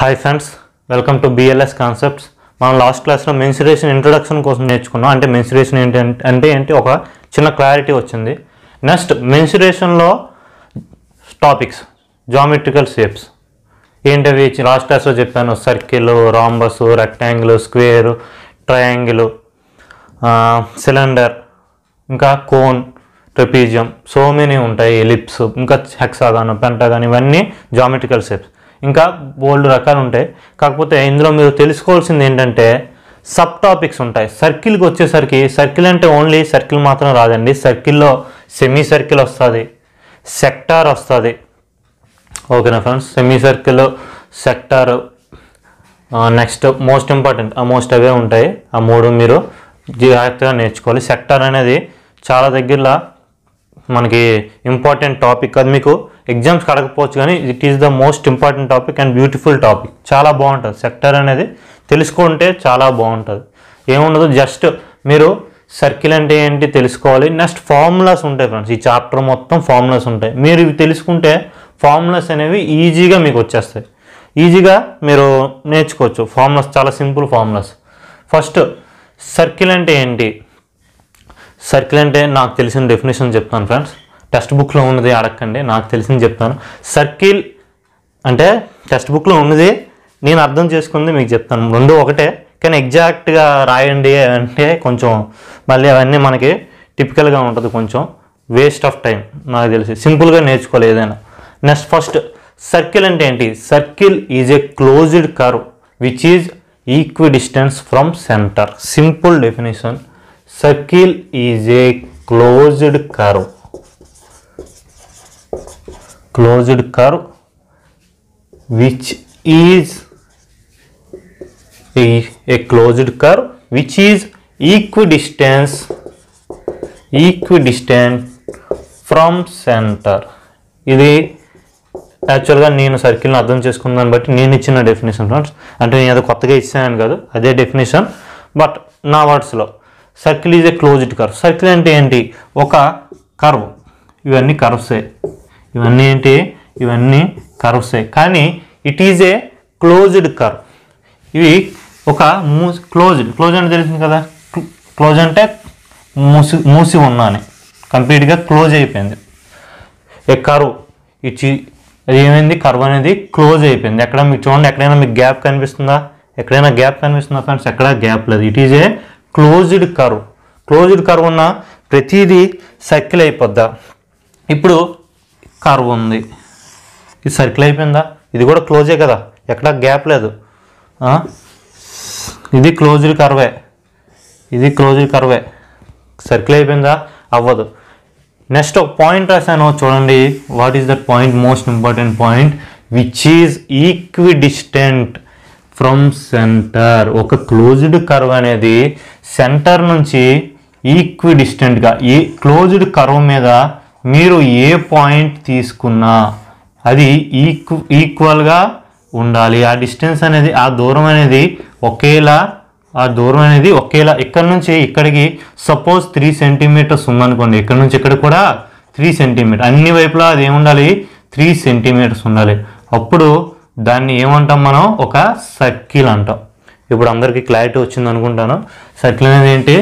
hi friends welcome to BLS concepts మనం last క్లాస్లో mensuration introduction కోసం నేర్చుకున్నాం అంటే మెన్సురేషన్ ఏంటి అంటే ఏంటి ఒక చిన్న క్లారిటీ వచ్చింది నెక్స్ట్ మెన్సురేషన్లో టాపిక్స్ జామెట్రికల్ షేప్స్ ఏంటవి లాస్ట్ క్లాస్లో చెప్పాను circle rhombus rectangle square triangle cylinder ఇంకా కోన్ ట్రెపీజియం సో మెనీ ఉంటాయి ఎలిప్స్ ఇంకా హెక్సాగాన్ పెంటాగాన్ ఇవన్నీ జామెట్రికల్ షేప్స్ ఇంకా బోల్డ్ రకాలు ఉంటాయి కాకపోతే ఇందులో మీరు తెలుసుకోవాల్సింది ఏంటంటే సబ్ టాపిక్స్ ఉంటాయి సర్కిల్కి వచ్చేసరికి సర్కిల్ అంటే ఓన్లీ సర్కిల్ మాత్రం రాదండి సర్కిల్లో సెమీ సర్కిల్ వస్తుంది సెక్టార్ వస్తుంది ఓకేనా friends semi circle sector next most important ఆ మోస్ట్ అవే ఉంటాయి ఆ మూడు మీరు జాగ్రత్తగా నేర్చుకోవాలి సెక్టార్ అనేది చాలా దగ్గరలో మనకి ఇంపార్టెంట్ టాపిక్ అది మీకు ఎగ్జామ్స్ కడకపోవచ్చు కానీ it is the most important topic and beautiful topic చాలా బాగుంటుంది సెక్టర్ అనేది తెలుసుకుంటే చాలా బాగుంటుంది ఏముండదు జస్ట్ మీరు సర్కిల్ అంటే ఏంటి తెలుసుకోవాలి నెక్స్ట్ ఫార్ములాస్ ఉంటాయి ఫ్రెండ్స్ ఈ చాప్టర్ మొత్తం ఫార్ములాస్ ఉంటాయి మీరు ఇవి తెలుసుకుంటే ఫార్ములాస్ అనేవి ఈజీగా మీకు వచ్చేస్తాయి ఈజీగా మీరు నేర్చుకోవచ్చు ఫార్ములాస్ చాలా సింపుల్ ఫార్ములాస్ ఫస్ట్ సర్కిల్ అంటే ఏంటి సర్కిల్ అంటే నాకు తెలిసిన డెఫినేషన్ చెప్తాను ఫ్రెండ్స్ టెక్స్ట్ బుక్లో ఉన్నది అడగండి నాకు తెలిసింది చెప్తాను సర్కిల్ అంటే టెక్స్ట్ బుక్లో ఉన్నది నేను అర్థం చేసుకుంది మీకు చెప్తాను రెండు ఒకటే కానీ ఎగ్జాక్ట్గా రాయండి అంటే కొంచెం మళ్ళీ అవన్నీ మనకి టిపికల్గా ఉంటుంది కొంచెం వేస్ట్ ఆఫ్ టైం నాకు తెలిసి సింపుల్గా నేర్చుకోవాలి ఏదైనా నెక్స్ట్ ఫస్ట్ సర్కిల్ అంటే ఏంటి circle is a closed curve which is equidistance from centre simple definition circle is a closed curve closed curve which is a closed curve which is equidistance equidistance from centre ఇది యాక్చువల్గా నేను సర్కిల్ని అర్థం చేసుకున్నాను బట్టి నేను ఇచ్చిన definition friends అంటే నేను ఏదో కొత్తగా ఇచ్చాను కాదు అదే డెఫినేషన్ బట్ నా వర్డ్స్లో circle is a closed curve circle అంటే ఏంటి ఒక కర్వ్ ఇవన్నీ కర్వ్సే ఇవన్నీ ఏంటి ఇవన్నీ కర్వ్సే కానీ it is a closed curve ఇవి ఒక మూసి క్లోజ్డ్ క్లోజ్ అంటే తెలిసింది కదా క్లోజ్ అంటే మూసి మూసి ఉన్నా అని కంప్లీట్గా క్లోజ్ అయిపోయింది ఏ కర్వ్ ఇచ్చి అది ఏమైంది కర్వ్ అనేది క్లోజ్ అయిపోయింది ఎక్కడ మీకు చూడండి ఎక్కడైనా మీకు గ్యాప్ కనిపిస్తుందా ఎక్కడైనా గ్యాప్ కనిపిస్తుందా ఫ్రెండ్స్ ఎక్కడ గ్యాప్ లేదు it is a closed curve closed curve ఉన్న ప్రతిదీ సర్కిల్ అయిపోద్దా ఇప్పుడు కర్వ్ ఉంది ఇది సర్కిల్ అయిపోయిందా ఇది కూడా క్లోజే కదా ఎక్కడా గ్యాప్ లేదు ఇది క్లోజ్డ్ కర్వే ఇది క్లోజ్డ్ కర్వే సర్కిల్ అయిపోయిందా అవ్వదు నెక్స్ట్ ఒక పాయింట్ రాశాను చూడండి what is that point most important point which is equidistant from centre ఒక క్లోజ్డ్ కర్వ్ అనేది సెంటర్ నుంచి ఈక్వి డిస్టెంట్గా ఈ క్లోజ్డ్ కర్వ్ మీద మీరు ఏ పాయింట్ తీసుకున్నా అది ఈక్వ ఈక్వల్గా ఉండాలి ఆ డిస్టెన్స్ అనేది ఆ దూరం అనేది ఒకేలా ఆ దూరం అనేది ఒకేలా ఇక్కడ నుంచి ఇక్కడికి సపోజ్ త్రీ సెంటీమీటర్స్ ఉందనుకోండి ఇక్కడ నుంచి ఇక్కడ కూడా త్రీ సెంటీమీటర్ అన్ని వైపులా అది ఏముండాలి త్రీ సెంటీమీటర్స్ ఉండాలి అప్పుడు దాన్ని ఏమంటాం మనం ఒక సర్కిల్ అంటాం ఇప్పుడు అందరికీ క్లారిటీ వచ్చింది అనుకుంటాను సర్కిల్ అనేది ఏంటి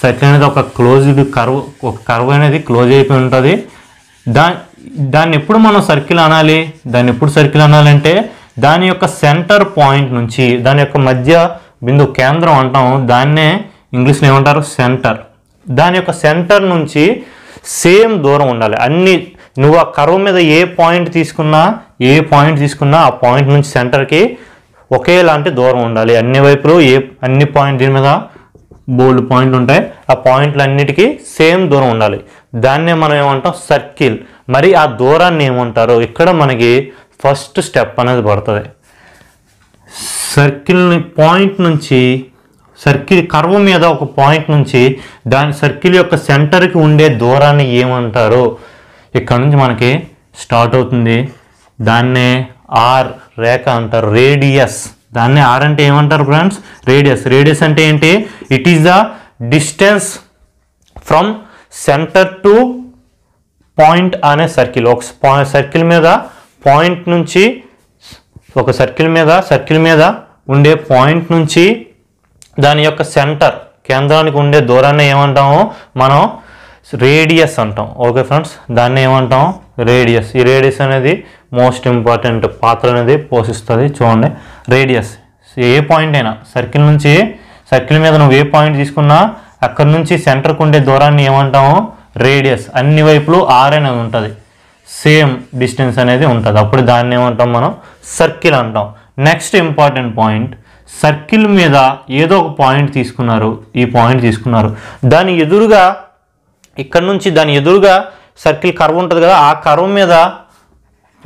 సర్కిల్ అనేది ఒక క్లోజ్డ్ కర్వ్ ఒక కర్వ్ అనేది క్లోజ్ అయిపోయి ఉంటుంది దా దాన్ని ఎప్పుడు మనం సర్కిల్ అనాలి దాన్ని ఎప్పుడు సర్కిల్ అనాలంటే దాని యొక్క సెంటర్ పాయింట్ నుంచి దాని యొక్క మధ్య బిందు కేంద్రం అంటాం దాన్నే ఇంగ్లీష్లో ఏమంటారు సెంటర్ దాని యొక్క సెంటర్ నుంచి సేమ్ దూరం ఉండాలి అన్ని నువ్వు ఆ కర్వ్ మీద ఏ పాయింట్ తీసుకున్నా ఏ పాయింట్ తీసుకున్నా ఆ పాయింట్ నుంచి సెంటర్కి ఒకేలాంటి దూరం ఉండాలి అన్ని వైపులు ఏ అన్ని పాయింట్ దీని మీద బోల్డ్ పాయింట్లు ఉంటాయి ఆ పాయింట్లన్నిటికీ సేమ్ దూరం ఉండాలి దాన్నే మనం ఏమంటాం సర్కిల్ మరి ఆ దూరాన్ని ఏమంటారో ఇక్కడ మనకి ఫస్ట్ స్టెప్ అనేది పడుతుంది సర్కిల్ని పాయింట్ నుంచి సర్కిల్ కర్వ మీద ఒక పాయింట్ నుంచి దాని సర్కిల్ యొక్క సెంటర్కి ఉండే దూరాన్ని ఏమంటారు ఇక్కడ నుంచి మనకి స్టార్ట్ అవుతుంది దాన్నే ఆర్ రేఖ అంటారు రేడియస్ దాన్ని ఆర్ అంటే ఏమంటారు ఫ్రెండ్స్ రేడియస్ రేడియస్ అంటే ఏంటి it is the distance from centre to point అనే సర్కిల్ ఒక సర్కిల్ మీద పాయింట్ నుంచి ఒక సర్కిల్ మీద సర్కిల్ మీద ఉండే పాయింట్ నుంచి దాని యొక్క సెంటర్ కేంద్రానికి ఉండే దూరాన్ని ఏమంటాము మనం రేడియస్ అంటాం ఓకే ఫ్రెండ్స్ దాన్ని ఏమంటాం రేడియస్ ఈ రేడియస్ అనేది మోస్ట్ ఇంపార్టెంట్ పాత్ర అనేది పోషిస్తుంది చూడండి రేడియస్ ఏ పాయింట్ అయినా సర్కిల్ నుంచి సర్కిల్ మీద నువ్వు ఏ పాయింట్ తీసుకున్నా అక్కడ నుంచి సెంటర్కు ఉండే దూరాన్ని ఏమంటాము రేడియస్ అన్ని వైపులు ఆర్ అనేది ఉంటుంది సేమ్ డిస్టెన్స్ అనేది ఉంటుంది అప్పుడు దాన్ని ఏమంటాం మనం సర్కిల్ అంటాం నెక్స్ట్ ఇంపార్టెంట్ పాయింట్ సర్కిల్ మీద ఏదో ఒక పాయింట్ తీసుకున్నారు ఈ పాయింట్ తీసుకున్నారు దాని ఎదురుగా ఇక్కడ నుంచి దాని ఎదురుగా సర్కిల్ కర్వ్ ఉంటుంది కదా ఆ కర్వ్ మీద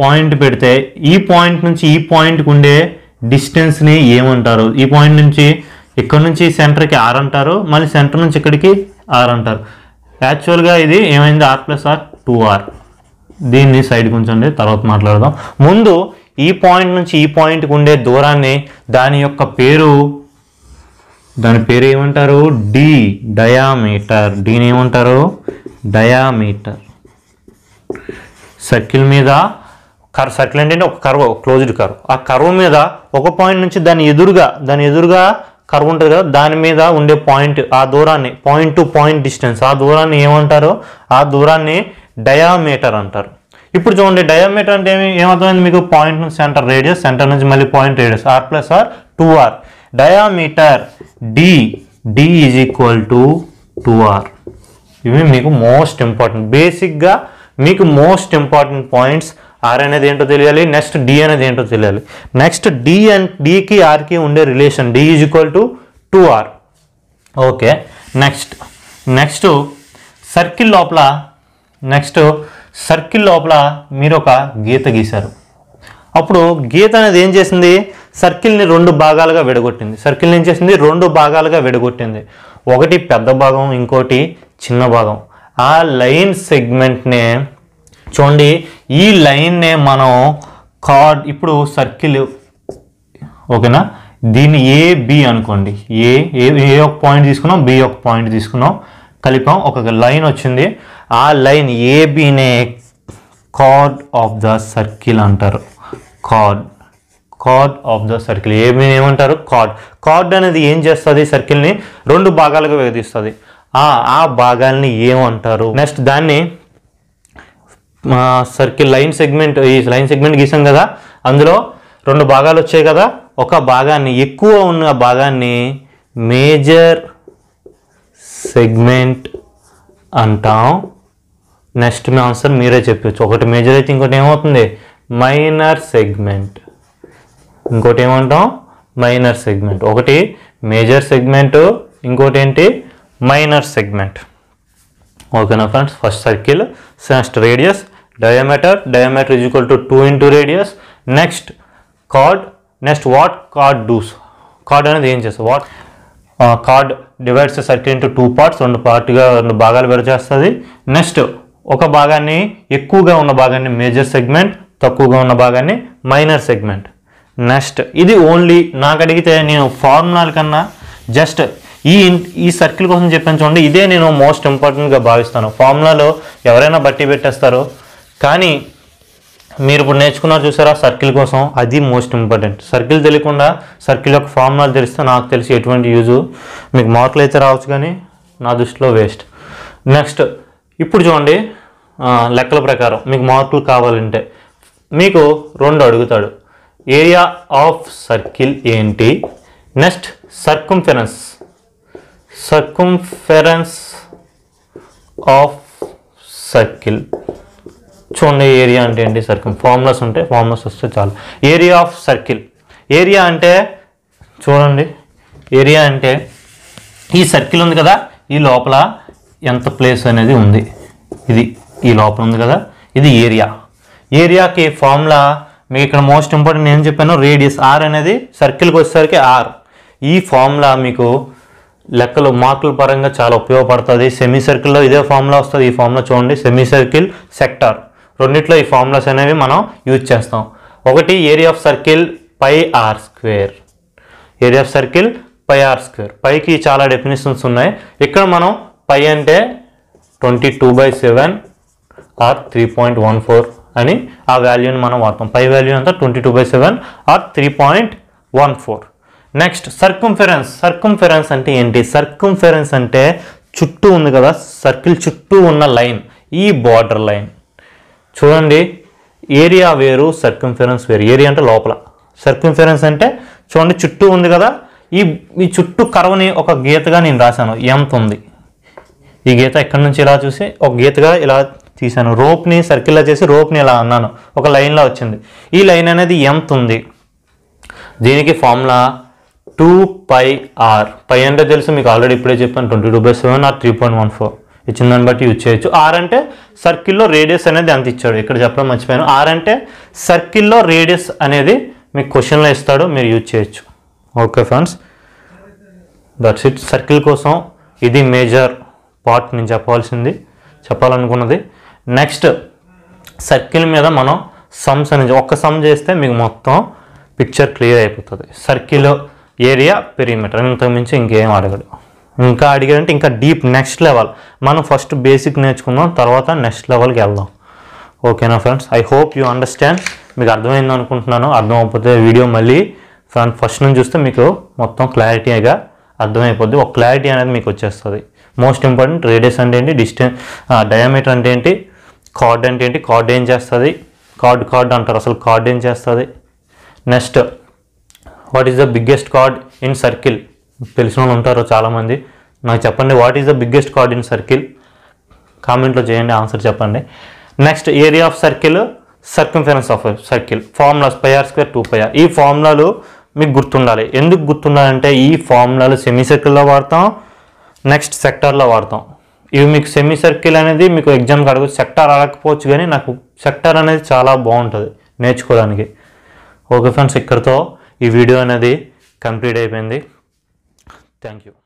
పాయింట్ పెడితే ఈ పాయింట్ నుంచి ఈ పాయింట్కి ఉండే డిస్టెన్స్ని ఏమంటారు ఈ పాయింట్ నుంచి ఇక్కడ నుంచి సెంటర్కి ఆర్ అంటారు మళ్ళీ సెంటర్ నుంచి ఇక్కడికి ఆర్ అంటారు యాక్చువల్గా ఇది ఏమైంది R plus R two R దీన్ని సైడ్ ఉంచండి తర్వాత మాట్లాడదాం ముందు ఈ పాయింట్ నుంచి ఈ పాయింట్కి ఉండే దూరాన్ని దాని యొక్క పేరు దాని పేరు ఏమంటారు డి డయామీటర్ దీని ఏమంటారు డయామీటర్ సర్కిల్ మీద కర్ సర్కిల్ ఏంటంటే ఒక కర్వ్ క్లోజ్డ్ కర్వ్ ఆ కర్వ్ మీద ఒక పాయింట్ నుంచి దాని ఎదురుగా దాని ఎదురుగా కర్వ్ ఉంటుంది కదా దాని మీద ఉండే పాయింట్ ఆ దూరాన్ని పాయింట్ టు పాయింట్ డిస్టెన్స్ ఆ దూరాన్ని ఏమంటారు ఆ దూరాన్ని డయామీటర్ అంటారు ఇప్పుడు చూడండి డయామీటర్ అంటే ఏమి ఏమవుతుంది మీకు పాయింట్ నుంచి సెంటర్ రేడియస్ సెంటర్ నుంచి మళ్ళీ point radius R plus R two R diameter D D is equal to two R ఇవి మీకు మోస్ట్ ఇంపార్టెంట్ బేసిక్గా మీకు మోస్ట్ ఇంపార్టెంట్ పాయింట్స్ ఆర్ అనేది ఏంటో తెలియాలి నెక్స్ట్ డి అనేది ఏంటో తెలియాలి నెక్స్ట్ డి అండ్ డికి ఆర్కి ఉండే relation D is equal to two R okay next next circle లోపల నెక్స్ట్ సర్కిల్ లోపల మీరు ఒక గీత గీశారు అప్పుడు గీత అనేది ఏం చేసింది సర్కిల్ని రెండు భాగాలుగా విడగొట్టింది సర్కిల్ని ఏం చేసింది రెండు భాగాలుగా విడగొట్టింది ఒకటి పెద్ద భాగం ఇంకోటి చిన్న భాగం ఆ లైన్ సెగ్మెంట్ని చూడండి ఈ లైన్నే మనం కార్డ్ ఇప్పుడు సర్కిల్ ఓకేనా దీన్ని ఏ బి అనుకోండి ఏ ఏ ఏ ఒక పాయింట్ తీసుకున్నాం బి ఒక పాయింట్ తీసుకున్నాం కలిపాం ఒక లైన్ వచ్చింది ఆ లైన్ ఏబీనే కార్డ్ ఆఫ్ ద సర్కిల్ అంటారు chord chord of the circle ఏమీ ఏమంటారు కార్డ్ కార్డ్ అనేది ఏం చేస్తుంది సర్కిల్ని రెండు భాగాలుగా విభజిస్తుంది ఆ భాగాల్ని ఏమంటారు నెక్స్ట్ దాన్ని సర్కిల్ లైన్ సెగ్మెంట్ ఈ లైన్ సెగ్మెంట్ గీసాం కదా అందులో రెండు భాగాలు వచ్చాయి కదా ఒక భాగాన్ని ఎక్కువ ఉన్న భాగాన్ని మేజర్ సెగ్మెంట్ అంటాం నెక్స్ట్ మీ ఆన్సర్ మీరే చెప్పచ్చు ఒకటి మేజర్ అయితే ఇంకోటి ఏమవుతుంది మైనర్ సెగ్మెంట్ ఇంకోటి ఏమంటాం మైనర్ సెగ్మెంట్ ఒకటి మేజర్ సెగ్మెంటు ఇంకోటి ఏంటి మైనర్ సెగ్మెంట్ ఓకేనా ఫ్రెండ్స్ ఫస్ట్ సర్కిల్ సెస్ట్ radius diameter diameter diameter equal to two into radius next chord next what chord does chord అనేది ఏం చేస్తుంది what chord divides circle into two parts రెండు పార్ట్గా రెండు భాగాలు చేస్తుంది నెక్స్ట్ ఒక భాగాన్ని ఎక్కువగా ఉన్న భాగాన్ని మేజర్ సెగ్మెంట్ తక్కువగా ఉన్న భాగాన్ని మైనర్ సెగ్మెంట్ నెక్స్ట్ ఇది ఓన్లీ నాకు అడిగితే నేను ఫార్ములాల కన్నా జస్ట్ ఈ ఈ సర్కిల్ కోసం చెప్పాను చూడండి ఇదే నేను మోస్ట్ ఇంపార్టెంట్గా భావిస్తాను ఫార్ములాలో ఎవరైనా బట్టి పెట్టేస్తారో కానీ మీరు ఇప్పుడు నేర్చుకున్నారు చూసారా సర్కిల్ కోసం అది మోస్ట్ ఇంపార్టెంట్ సర్కిల్ తెలియకుండా సర్కిల్ యొక్క ఫార్ములాలు తెలిస్తే నాకు తెలిసి ఎటువంటి యూజు మీకు మార్కులు అయితే రావచ్చు కానీ నా దృష్టిలో వేస్ట్ నెక్స్ట్ ఇప్పుడు చూడండి లెక్కల ప్రకారం మీకు మార్కులు కావాలంటే మీకు రెండు అడుగుతాడు ఏరియా ఆఫ్ సర్కిల్ ఏంటి next circumference circumference of circle చూడండి ఏరియా అంటే ఏంటి సర్కిల్ ఫార్ములాస్ ఉంటే ఫార్ములస్ వస్తే చాలు ఏరియా ఆఫ్ సర్కిల్ ఏరియా అంటే చూడండి ఏరియా అంటే ఈ సర్కిల్ ఉంది కదా ఈ లోపల ఎంత ప్లేస్ అనేది ఉంది ఇది ఈ లోపల ఉంది కదా ఇది ఏరియా ఏరియాకి ఫార్ములా మీకు ఇక్కడ మోస్ట్ ఇంపార్టెంట్ నేను చెప్పాను రేడియస్ ఆర్ అనేది సర్కిల్కి వచ్చేసరికి ఆర్ ఈ ఫార్ములా మీకు లెక్కలు మార్కుల పరంగా చాలా ఉపయోగపడుతుంది సెమీ సర్కిల్లో ఇదే ఫార్ములా వస్తుంది ఈ ఫార్ములా చూడండి సెమీ సర్కిల్ సెక్టార్ రెండిట్లో ఈ ఫార్ములాస్ అనేవి మనం యూజ్ చేస్తాం ఒకటి area of circle pi R square area of circle pi R square పైకి చాలా డెఫినేషన్స్ ఉన్నాయి ఇక్కడ మనం పై అంటే twenty two by seven or three point one four అని ఆ వాల్యూని మనం వాడతాం పై వాల్యూ అంతా twenty two by seven or three point one four next circumference circumference అంటే ఏంటి సర్కంఫెరెన్స్ అంటే చుట్టూ ఉంది కదా సర్కిల్ చుట్టూ ఉన్న లైన్ ఈ బార్డర్ లైన్ చూడండి ఏరియా వేరు సర్కంఫెరెన్స్ వేరు ఏరియా అంటే లోపల సర్కంఫెరెన్స్ అంటే చూడండి చుట్టూ ఉంది కదా ఈ ఈ చుట్టూ కరవని ఒక గీతగా నేను రాశాను ఎంత ఉంది ఈ గీత ఎక్కడి నుంచి ఇలా చూసి ఒక గీతగా ఇలా తీశాను రోప్ని సర్కిల్లా చేసి రోప్ని ఇలా అన్నాను ఒక లైన్లో వచ్చింది ఈ లైన్ అనేది ఎంత ఉంది దీనికి formula two pi R pi అంటే తెలుసు మీకు ఆల్రెడీ ఇప్పుడే చెప్పాను twenty two by seven or three point one four ఇచ్చిన దాన్ని బట్టి యూజ్ చేయొచ్చు ఆర్ అంటే సర్కిల్లో రేడియస్ అనేది ఎంత ఇచ్చాడు ఇక్కడ చెప్పడం మర్చిపోయాను ఆర్ అంటే సర్కిల్లో రేడియస్ అనేది మీకు క్వశ్చన్లో ఇస్తాడు మీరు యూజ్ చేయొచ్చు okay friends that's it circle కోసం ఇది మేజర్ పార్ట్ నేను చెప్పాల్సింది చెప్పాలనుకున్నది నెక్స్ట్ సర్కిల్ మీద మనం సమ్స్ అనేది ఒక్క సమ్ చేస్తే మీకు మొత్తం పిక్చర్ క్లియర్ అయిపోతుంది సర్కిల్ ఏరియా పెరిమీటర్ ఇంతకుమించి ఇంకేం అడగడు ఇంకా అడిగాడంటే ఇంకా డీప్ నెక్స్ట్ లెవెల్ మనం ఫస్ట్ బేసిక్ నేర్చుకుందాం తర్వాత నెక్స్ట్ లెవెల్కి వెళ్దాం ఓకేనా friends I hope you understand మీకు అర్థమైంది అనుకుంటున్నాను అర్థమైపోతే వీడియో మళ్ళీ ఫ్రెండ్ ఫస్ట్ నుంచి చూస్తే మీకు మొత్తం క్లారిటీగా అర్థమైపోద్ది ఒక క్లారిటీ అనేది మీకు వచ్చేస్తుంది మోస్ట్ ఇంపార్టెంట్ రేడియస్ అంటే ఏంటి డిస్టెన్స్ డయామీటర్ అంటే ఏంటి కార్డ్ అంటే ఏంటి కార్డ్ ఏం చేస్తుంది కార్డ్ కార్డ్ అంటారు అసలు కార్డ్ ఏం చేస్తుంది next what is the biggest chord in circle తెలిసిన వాళ్ళు ఉంటారు చాలామంది నాకు చెప్పండి what is the biggest chord in circle కామెంట్లో చేయండి ఆన్సర్ చెప్పండి next area of circle circumference of circle formulas pi R square two pi R ఈ ఫార్ములాలు మీకు గుర్తుండాలి ఎందుకు గుర్తుండాలంటే ఈ ఫార్ములాలు సెమీ సర్కిల్లో వాడతాం నెక్స్ట్ సెక్టార్లో వాడతాం ఇవి మీకు సెమీ సర్కిల్ అనేది మీకు ఎగ్జామ్ అడగచ్చు సెక్టార్ అడగకపోవచ్చు కానీ నాకు సెక్టార్ అనేది చాలా బాగుంటుంది నేర్చుకోవడానికి ఓకే ఫ్రెండ్స్ ఇక్కడితో ఈ వీడియో అనేది కంప్లీట్ అయిపోయింది థ్యాంక్ యూ